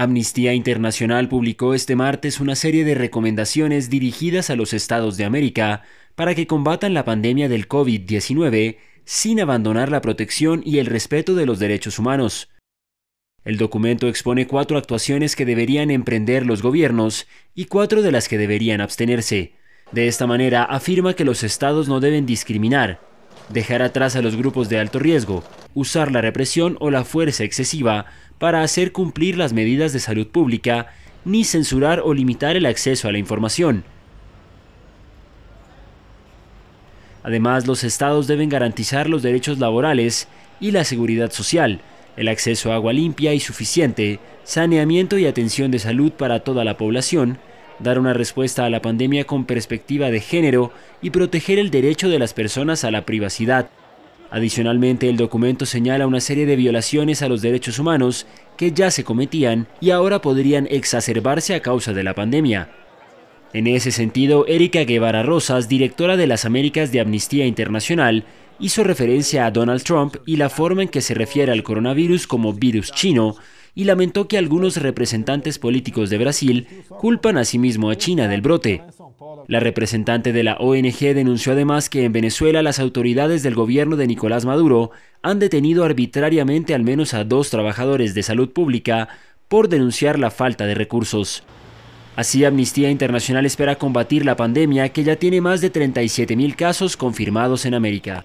Amnistía Internacional publicó este martes una serie de recomendaciones dirigidas a los estados de América para que combatan la pandemia del COVID-19 sin abandonar la protección y el respeto de los derechos humanos. El documento expone cuatro actuaciones que deberían emprender los gobiernos y cuatro de las que deberían abstenerse. De esta manera afirma que los estados no deben discriminar, dejar atrás a los grupos de alto riesgo, usar la represión o la fuerza excesiva para hacer cumplir las medidas de salud pública, ni censurar o limitar el acceso a la información. Además, los estados deben garantizar los derechos laborales y la seguridad social, el acceso a agua limpia y suficiente, saneamiento y atención de salud para toda la población, dar una respuesta a la pandemia con perspectiva de género y proteger el derecho de las personas a la privacidad. Adicionalmente, el documento señala una serie de violaciones a los derechos humanos que ya se cometían y ahora podrían exacerbarse a causa de la pandemia. En ese sentido, Erika Guevara Rosas, directora de las Américas de Amnistía Internacional, hizo referencia a Donald Trump y la forma en que se refiere al coronavirus como virus chino, y lamentó que algunos representantes políticos de Brasil culpan a sí a China del brote. La representante de la ONG denunció además que en Venezuela las autoridades del gobierno de Nicolás Maduro han detenido arbitrariamente al menos a dos trabajadores de salud pública por denunciar la falta de recursos. Así, Amnistía Internacional espera combatir la pandemia que ya tiene más de 37.000 casos confirmados en América.